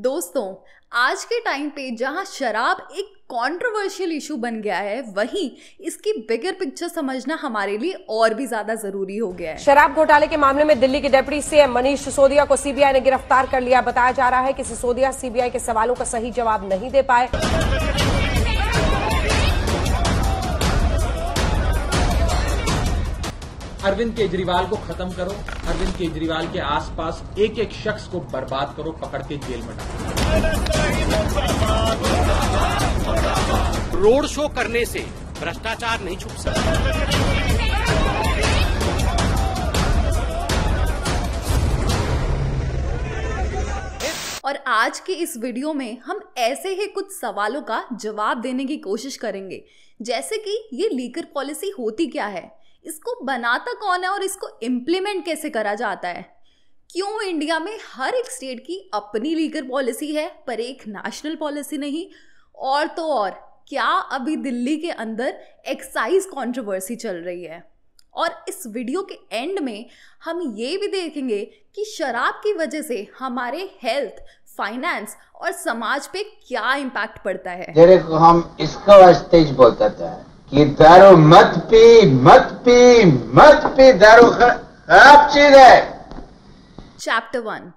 दोस्तों आज के टाइम पे जहाँ शराब एक कंट्रोवर्शियल इशू बन गया है वहीं इसकी बिगर पिक्चर समझना हमारे लिए और भी ज्यादा जरूरी हो गया है शराब घोटाले के मामले में दिल्ली के डेप्यूटी सीएम मनीष सिसोदिया को सीबीआई ने गिरफ्तार कर लिया बताया जा रहा है कि सिसोदिया सीबीआई के सवालों का सही जवाब नहीं दे पाए अरविंद केजरीवाल को खत्म करो अरविंद केजरीवाल के आसपास एक एक शख्स को बर्बाद करो पकड़ के जेल में डालो रोड शो करने से भ्रष्टाचार नहीं छुप सकता और आज के इस वीडियो में हम ऐसे ही कुछ सवालों का जवाब देने की कोशिश करेंगे जैसे कि ये लीकर पॉलिसी होती क्या है इसको बनाता कौन है और इसको इम्प्लीमेंट कैसे करा जाता है क्यों इंडिया में हर एक स्टेट की अपनी लीगल पॉलिसी है पर एक नेशनल पॉलिसी नहीं और तो और क्या अभी दिल्ली के अंदर एक्साइज कंट्रोवर्सी चल रही है और इस वीडियो के एंड में हम ये भी देखेंगे कि शराब की वजह से हमारे हेल्थ फाइनेंस और समाज पे क्या इम्पैक्ट पड़ता है हम इसका स्टेज बोलता है कि दारू मत पी मत पी मत पी दारू खराब चीज है चैप्टर वन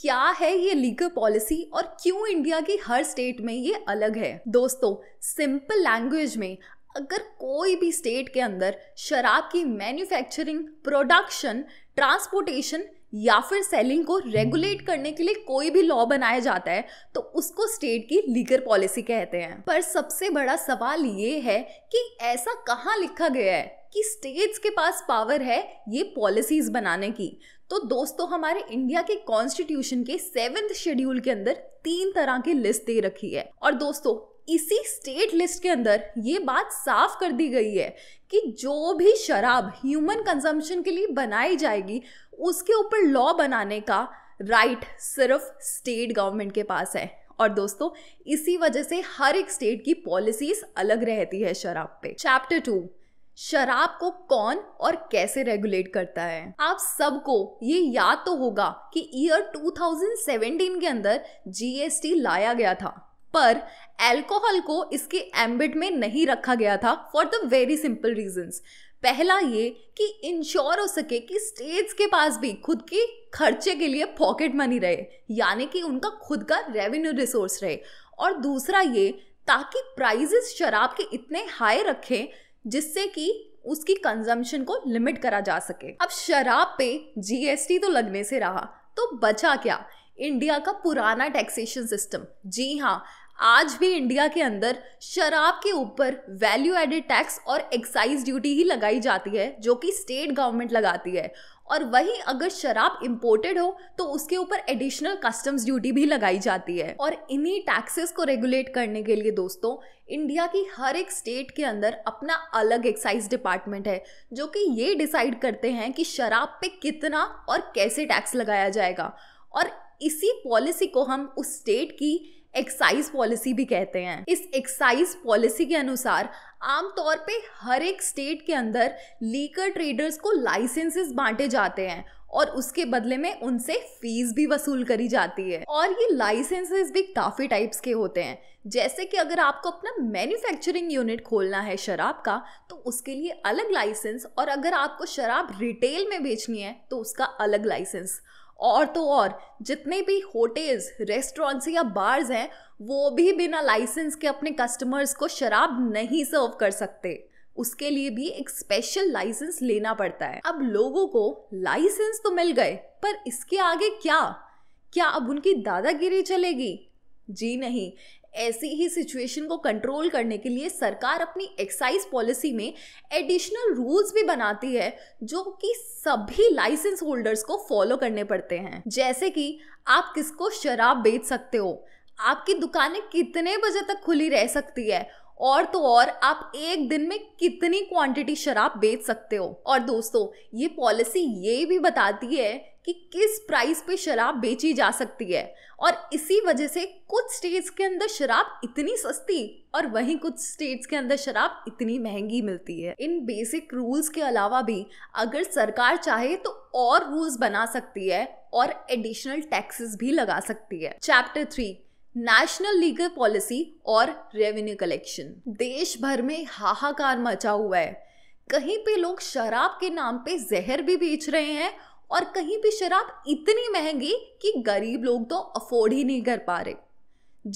क्या है ये लीगल पॉलिसी और क्यों इंडिया की हर स्टेट में ये अलग है दोस्तों सिंपल लैंग्वेज में अगर कोई भी स्टेट के अंदर शराब की मैन्युफैक्चरिंग प्रोडक्शन ट्रांसपोर्टेशन या फिर सेलिंग को रेगुलेट हम्म। करने के लिए कोई भी लॉ बनाया जाता है तो उसको स्टेट की लीगल पॉलिसी कहते हैं पर सबसे बड़ा सवाल ये है कि ऐसा कहाँ लिखा गया है कि स्टेट्स के पास पावर है ये पॉलिसीज बनाने की तो दोस्तों हमारे इंडिया के कॉन्स्टिट्यूशन के सेवेंथ शेड्यूल के अंदर तीन तरह की लिस्ट दे रखी है और दोस्तों इसी स्टेट लिस्ट के अंदर ये बात साफ कर दी गई है कि जो भी शराब ह्यूमन कंजम्पशन के लिए बनाई जाएगी उसके ऊपर लॉ बनाने का राइट सिर्फ स्टेट गवर्नमेंट के पास है और दोस्तों इसी वजह से हर एक स्टेट की पॉलिसीज अलग रहती है शराब पे चैप्टर टू शराब को कौन और कैसे रेगुलेट करता है आप सबको ये याद तो होगा कि ईयर 2017 के अंदर जीएसटी लाया गया था पर अल्कोहल को इसके एम्बिट में नहीं रखा गया था for the very simple reasons पहला ये कि इंश्योर हो सके कि स्टेट्स के पास भी खुद के खर्चे के लिए पॉकेट मनी रहे यानी कि उनका खुद का रेवेन्यू रिसोर्स रहे और दूसरा ये ताकि प्राइजेस शराब के इतने हाई रखें जिससे कि उसकी कंजम्पशन को लिमिट करा जा सके अब शराब पे जीएसटी तो लगने से रहा तो बचा क्या इंडिया का पुराना टैक्सेशन सिस्टम जी हाँ आज भी इंडिया के अंदर शराब के ऊपर वैल्यू एडेड टैक्स और एक्साइज ड्यूटी ही लगाई जाती है जो कि स्टेट गवर्नमेंट लगाती है और वही अगर शराब इम्पोर्टेड हो तो उसके ऊपर एडिशनल कस्टम्स ड्यूटी भी लगाई जाती है और इन्हीं टैक्सेस को रेगुलेट करने के लिए दोस्तों इंडिया की हर एक स्टेट के अंदर अपना अलग एक्साइज डिपार्टमेंट है जो कि ये डिसाइड करते हैं कि शराब पे कितना और कैसे टैक्स लगाया जाएगा और इसी पॉलिसी को हम उस स्टेट की एक्साइज पॉलिसी भी कहते हैं इस एक्साइज पॉलिसी के अनुसार आमतौर पे हर एक स्टेट के अंदर लीकर ट्रेडर्स को लाइसेंसेस बांटे जाते हैं और उसके बदले में उनसे फीस भी वसूल करी जाती है और ये लाइसेंसेस भी काफ़ी टाइप्स के होते हैं जैसे कि अगर आपको अपना मैन्युफैक्चरिंग यूनिट खोलना है शराब का तो उसके लिए अलग लाइसेंस और अगर आपको शराब रिटेल में बेचनी है तो उसका अलग लाइसेंस और तो और जितने भी होटल्स रेस्टोरेंट्स या बार्स हैं वो भी बिना लाइसेंस के अपने कस्टमर्स को शराब नहीं सर्व कर सकते उसके लिए भी एक स्पेशल लाइसेंस लेना पड़ता है अब लोगों को लाइसेंस तो मिल गए पर इसके आगे क्या क्या अब उनकी दादागिरी चलेगी जी नहीं ऐसी ही सिचुएशन को कंट्रोल करने के लिए सरकार अपनी एक्साइज पॉलिसी में एडिशनल रूल्स भी बनाती है जो कि सभी लाइसेंस होल्डर्स को फॉलो करने पड़ते हैं जैसे कि आप किसको शराब बेच सकते हो आपकी दुकानें कितने बजे तक खुली रह सकती है और तो और आप एक दिन में कितनी क्वांटिटी शराब बेच सकते हो और दोस्तों ये पॉलिसी ये भी बताती है कि किस प्राइस पे शराब बेची जा सकती है और इसी वजह से कुछ स्टेट्स के अंदर शराब इतनी सस्ती और वहीं कुछ स्टेट्स के अंदर शराब इतनी महंगी मिलती है इन बेसिक रूल्स के अलावा भी अगर सरकार चाहे तो और रूल्स बना सकती है और एडिशनल टैक्सेस भी लगा सकती है chapter three national legal policy और रेवेन्यू कलेक्शन देश भर में हाहाकार मचा हुआ है कहीं पे लोग शराब के नाम पे जहर भी बेच रहे हैं और कहीं भी शराब इतनी महंगी कि गरीब लोग तो अफोर्ड ही नहीं कर पा रहे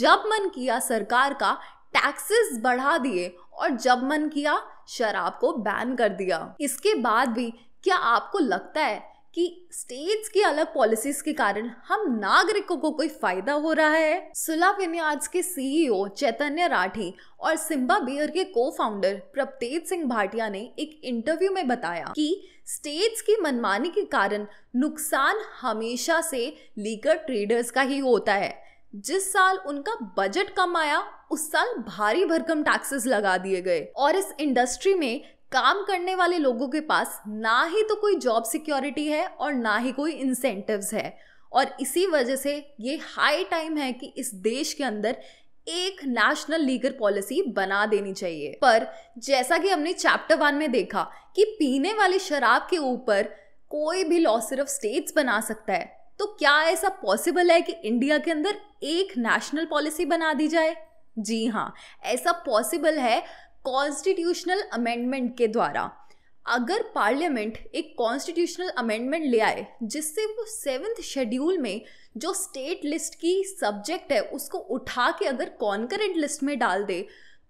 जब मन किया सरकार का टैक्सेस बढ़ा दिए और जब मन किया शराब को बैन कर दिया इसके बाद भी क्या आपको लगता है कि स्टेट्स की अलग पॉलिसीज के कारण हम नागरिकों को कोई फायदा हो रहा है सुला आज के सीईओ e चैतन्य राठी और सिम्बा बियर के को फाउंडर प्रपतेज सिंह भाटिया ने एक इंटरव्यू में बताया कि स्टेट्स की मनमानी के कारण नुकसान हमेशा से लीगर ट्रेडर्स का ही होता है जिस साल उनका बजट कम आया उस साल भारी भरकम टैक्सेस लगा दिए गए और इस इंडस्ट्री में काम करने वाले लोगों के पास ना ही तो कोई जॉब सिक्योरिटी है और ना ही कोई इंसेंटिव्स है और इसी वजह से ये हाई टाइम है कि इस देश के अंदर एक नेशनल लीगल पॉलिसी बना देनी चाहिए पर जैसा कि हमने चैप्टर वन में देखा कि पीने वाली शराब के ऊपर कोई भी लॉ सिर्फ स्टेट्स बना सकता है तो क्या ऐसा पॉसिबल है कि इंडिया के अंदर एक नेशनल पॉलिसी बना दी जाए जी हाँ ऐसा पॉसिबल है कॉन्स्टिट्यूशनल अमेंडमेंट के द्वारा अगर पार्लियामेंट एक कॉन्स्टिट्यूशनल अमेंडमेंट ले आए जिससे वो सेवन्थ शेड्यूल में जो स्टेट लिस्ट की सब्जेक्ट है उसको उठा के अगर कॉन्करेंट लिस्ट में डाल दे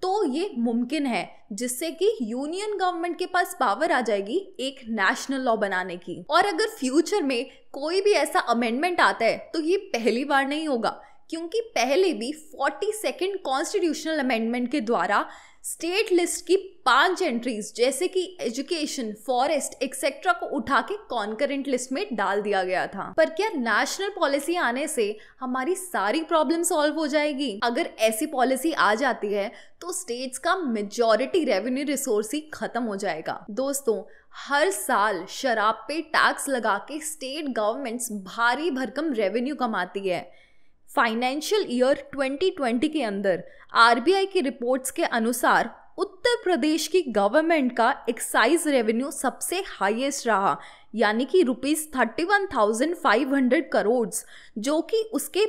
तो ये मुमकिन है जिससे कि यूनियन गवर्नमेंट के पास पावर आ जाएगी एक नेशनल लॉ बनाने की और अगर फ्यूचर में कोई भी ऐसा अमेंडमेंट आता है तो ये पहली बार नहीं होगा क्योंकि पहले भी फोर्टी सेकेंड कॉन्स्टिट्यूशनल अमेंडमेंट के द्वारा स्टेट लिस्ट की पांच एंट्रीज जैसे कि एजुकेशन फॉरेस्ट एक्सेट्रा को उठा के कॉन्करेंट लिस्ट में डाल दिया गया था पर क्या नेशनल पॉलिसी आने से हमारी सारी प्रॉब्लम सॉल्व हो जाएगी अगर ऐसी पॉलिसी आ जाती है तो स्टेट्स का मेजोरिटी रेवेन्यू रिसोर्स ही खत्म हो जाएगा दोस्तों हर साल शराब पे टैक्स लगा के स्टेट गवर्नमेंट्स भारी भरकम रेवेन्यू कमाती है फाइनेंशियल ईयर 2020 के अंदर आरबीआई की रिपोर्ट्स के अनुसार उत्तर प्रदेश की गवर्नमेंट का एक्साइज रेवेन्यू सबसे हाईएस्ट रहा यानी कि rupees thirty one thousand five hundred crore जो कि उसके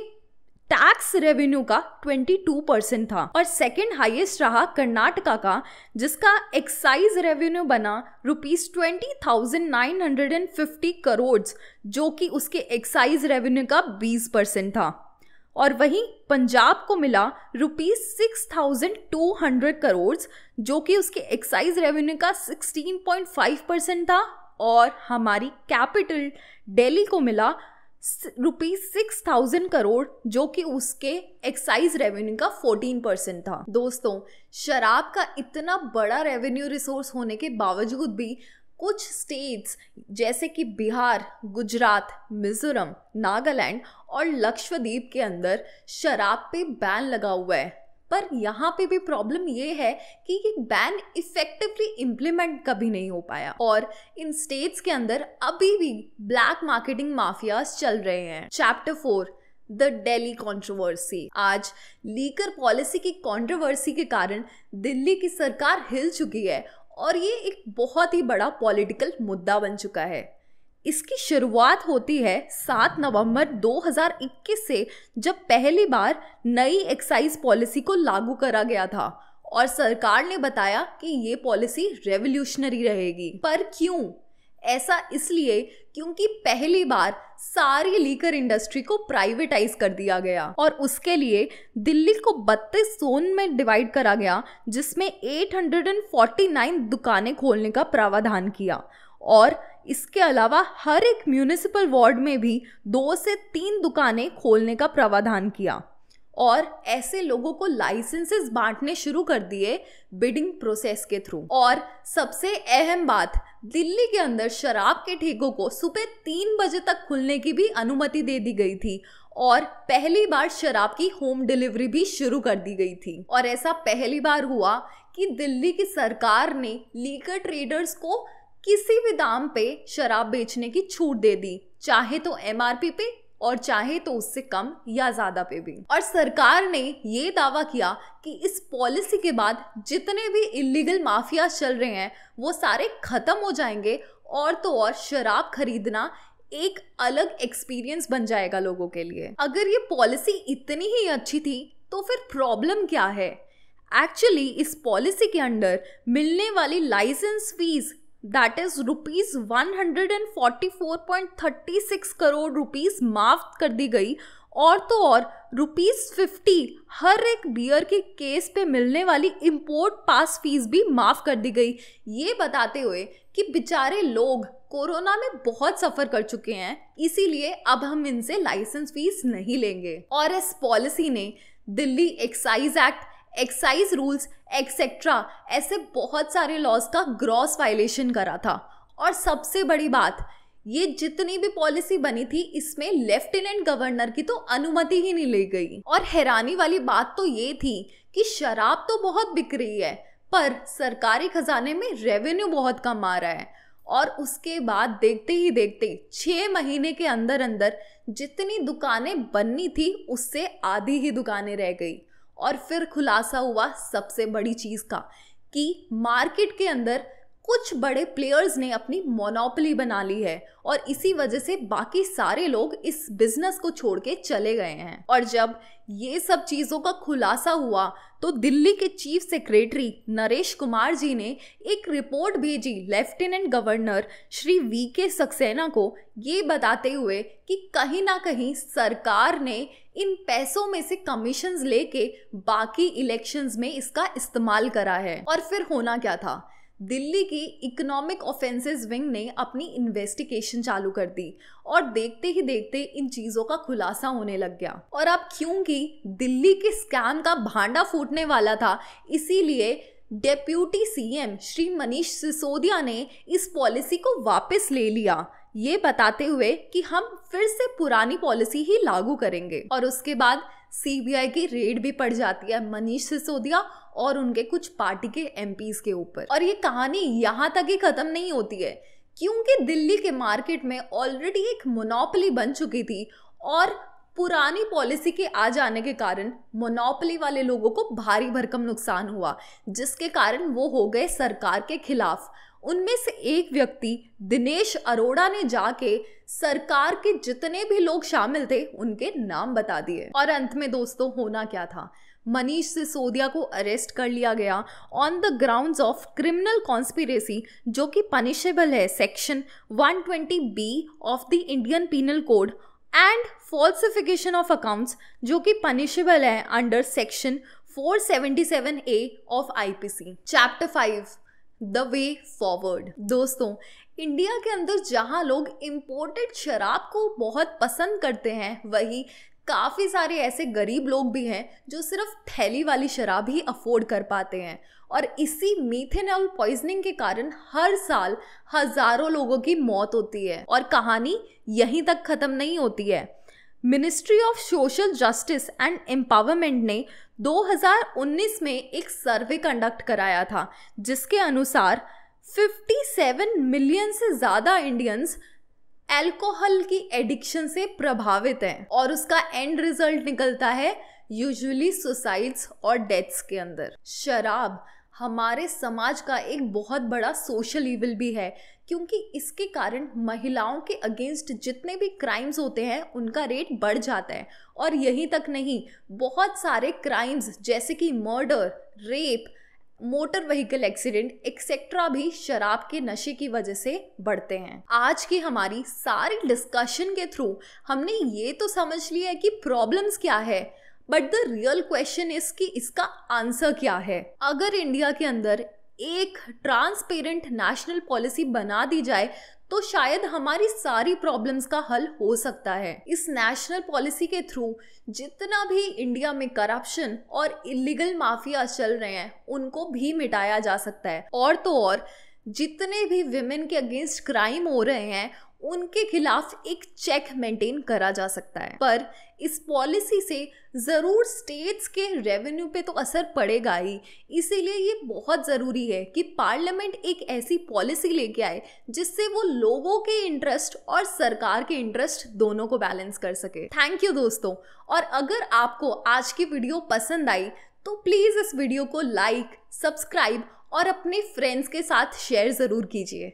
टैक्स रेवेन्यू का 22 परसेंट था और सेकंड हाईएस्ट रहा कर्नाटका का जिसका एक्साइज रेवेन्यू बना rupees twenty thousand nine hundred and fifty crore जो कि उसके एक्साइज रेवेन्यू का 20 परसेंट था और वहीं पंजाब को मिला rupees six thousand two hundred crore जो कि उसके एक्साइज रेवेन्यू का सिक्सटीन पॉइंट फाइव परसेंट था और हमारी कैपिटल दिल्ली को मिला रुपीज सिक्स थाउजेंड करोड़ जो कि उसके एक्साइज रेवेन्यू का फोर्टीन परसेंट था दोस्तों शराब का इतना बड़ा रेवेन्यू रिसोर्स होने के बावजूद भी कुछ स्टेट्स जैसे कि बिहार गुजरात मिजोरम नागालैंड और लक्षद्वीप के अंदर शराब पे बैन लगा हुआ है पर यहाँ पे भी प्रॉब्लम ये है कि ये बैन इफेक्टिवली इम्प्लीमेंट कभी नहीं हो पाया और इन स्टेट्स के अंदर अभी भी ब्लैक मार्केटिंग माफियाज चल रहे हैं chapter four the daily controversy आज लीकर पॉलिसी की कंट्रोवर्सी के कारण दिल्ली की सरकार हिल चुकी है और ये एक बहुत ही बड़ा पॉलिटिकल मुद्दा बन चुका है इसकी शुरुआत होती है 7 नवंबर 2021 से जब पहली बार नई एक्साइज पॉलिसी को लागू करा गया था और सरकार ने बताया कि ये पॉलिसी रेवोल्यूशनरी रहेगी पर क्यों ऐसा इसलिए क्योंकि पहली बार सारी लीकर इंडस्ट्री को प्राइवेटाइज कर दिया गया और उसके लिए दिल्ली को बत्तीस जोन में डिवाइड करा गया जिसमें 849 दुकानें खोलने का प्रावधान किया और इसके अलावा हर एक म्यूनिसिपल वार्ड में भी दो से तीन दुकानें खोलने का प्रावधान किया और ऐसे लोगों को लाइसेंसेस बांटने शुरू कर दिए बिडिंग प्रोसेस के थ्रू और सबसे अहम बात दिल्ली के अंदर शराब के ठेकों को सुबह तीन बजे तक खुलने की भी अनुमति दे दी गई थी और पहली बार शराब की होम डिलीवरी भी शुरू कर दी गई थी और ऐसा पहली बार हुआ कि दिल्ली की सरकार ने लीकर ट्रेडर्स को किसी भी दाम पे शराब बेचने की छूट दे दी चाहे तो एमआरपी पे और चाहे तो उससे कम या ज़्यादा पे भी और सरकार ने ये दावा किया कि इस पॉलिसी के बाद जितने भी इलीगल माफिया चल रहे हैं वो सारे ख़त्म हो जाएंगे और तो और शराब खरीदना एक अलग एक्सपीरियंस बन जाएगा लोगों के लिए अगर ये पॉलिसी इतनी ही अच्छी थी तो फिर प्रॉब्लम क्या है एक्चुअली इस पॉलिसी के अंडर मिलने वाली licence fees that is rupees one hundred and forty four point thirty six crore rupees माफ कर दी गई और तो और रुपीज फिफ्टी हर एक बियर के केस पे मिलने वाली इम्पोर्ट पास फीस भी माफ़ कर दी गई ये बताते हुए कि बेचारे लोग कोरोना में बहुत सफ़र कर चुके हैं इसीलिए अब हम इनसे लाइसेंस फीस नहीं लेंगे और इस पॉलिसी ने Delhi excise act excise rules etcetera ऐसे बहुत सारे लॉज का ग्रॉस वायलेशन करा था और सबसे बड़ी बात ये जितनी भी पॉलिसी बनी थी इसमें लेफ्टिनेंट गवर्नर की तो अनुमति ही नहीं ली गई और हैरानी वाली बात तो ये थी कि शराब तो बहुत बिक रही है पर सरकारी खजाने में रेवेन्यू बहुत कम आ रहा है और उसके बाद देखते ही देखते छः महीने के अंदर अंदर जितनी दुकानें बननी थी उससे आधी ही दुकानें रह गई और फिर खुलासा हुआ सबसे बड़ी चीज़ का कि मार्केट के अंदर कुछ बड़े प्लेयर्स ने अपनी मोनोपली बना ली है और इसी वजह से बाकी सारे लोग इस बिजनेस को छोड़ के चले गए हैं और जब ये सब चीज़ों का खुलासा हुआ तो दिल्ली के चीफ सेक्रेटरी नरेश कुमार जी ने एक रिपोर्ट भेजी लेफ्टिनेंट गवर्नर श्री वी के सक्सेना को ये बताते हुए कि कहीं ना कहीं सरकार ने इन पैसों में से कमीशन लेके बाकी इलेक्शंस में इसका इस्तेमाल करा है और फिर होना क्या था दिल्ली की इकोनॉमिक ऑफेंसेस विंग ने अपनी इन्वेस्टिगेशन चालू कर दी और देखते ही देखते इन चीज़ों का खुलासा होने लग गया और अब क्योंकि दिल्ली के स्कैम का भांडा फूटने वाला था इसीलिए डेप्यूटी सीएम श्री मनीष सिसोदिया ने इस पॉलिसी को वापस ले लिया ये बताते हुए कि हम फिर से पुरानी पॉलिसी ही लागू करेंगे और उसके बाद सीबीआई की रेड भी पड़ जाती है मनीष सिसोदिया और उनके कुछ पार्टी के एम के ऊपर और ये कहानी यहाँ तक ही खत्म नहीं होती है क्योंकि दिल्ली के मार्केट में ऑलरेडी एक मोनोपली बन चुकी थी और पुरानी पॉलिसी के आ जाने के कारण मोनोपली वाले लोगों को भारी भरकम नुकसान हुआ जिसके कारण वो हो गए सरकार के खिलाफ उनमें से एक व्यक्ति दिनेश अरोड़ा ने जाके सरकार के जितने भी लोग शामिल थे उनके नाम बता दिए और अंत में दोस्तों होना क्या था मनीष सिसोदिया को अरेस्ट कर लिया गया on the grounds of criminal conspiracy जो कि पनिशेबल है section 120 B of the Indian penal code and falsification of accounts जो कि पनिशेबल है under section 477 A of IPC chapter five the way forward दोस्तों इंडिया के अंदर जहाँ लोग इम्पोर्टेड शराब को बहुत पसंद करते हैं वहीं काफ़ी सारे ऐसे गरीब लोग भी हैं जो सिर्फ थैली वाली शराब ही अफोर्ड कर पाते हैं और इसी मीथेनॉल पॉइजनिंग के कारण हर साल हजारों लोगों की मौत होती है और कहानी यहीं तक ख़त्म नहीं होती है ministry of social justice and empowerment ने 2019 में एक सर्वे कंडक्ट कराया था जिसके अनुसार 57 मिलियन से ज़्यादा इंडियंस एल्कोहल की एडिक्शन से प्रभावित हैं और उसका एंड रिजल्ट निकलता है यूजुअली सुसाइड्स और डेथ्स के अंदर शराब हमारे समाज का एक बहुत बड़ा सोशल इविल भी है क्योंकि इसके कारण महिलाओं के अगेंस्ट जितने भी क्राइम्स होते हैं उनका रेट बढ़ जाता है और यहीं तक नहीं बहुत सारे क्राइम्स जैसे कि murder rape motor vehicle accident etcetera भी शराब के नशे की वजह से बढ़ते हैं आज की हमारी सारी डिस्कशन के थ्रू हमने ये तो समझ लिया है कि प्रॉब्लम्स क्या है but the real question is कि इसका आंसर क्या है अगर इंडिया के अंदर एक ट्रांसपेरेंट नेशनल पॉलिसी बना दी जाए तो शायद हमारी सारी प्रॉब्लम्स का हल हो सकता है इस नेशनल पॉलिसी के थ्रू जितना भी इंडिया में करप्शन और इलीगल माफिया चल रहे हैं उनको भी मिटाया जा सकता है और तो और जितने भी विमेन के अगेंस्ट क्राइम हो रहे हैं उनके खिलाफ एक चेक मेंटेन करा जा सकता है पर इस पॉलिसी से ज़रूर स्टेट्स के रेवेन्यू पे तो असर पड़ेगा ही इसीलिए ये बहुत ज़रूरी है कि पार्लियामेंट एक ऐसी पॉलिसी लेके आए जिससे वो लोगों के इंटरेस्ट और सरकार के इंटरेस्ट दोनों को बैलेंस कर सके थैंक यू दोस्तों और अगर आपको आज की वीडियो पसंद आई तो प्लीज़ इस वीडियो को लाइक सब्सक्राइब और अपने फ्रेंड्स के साथ शेयर ज़रूर कीजिए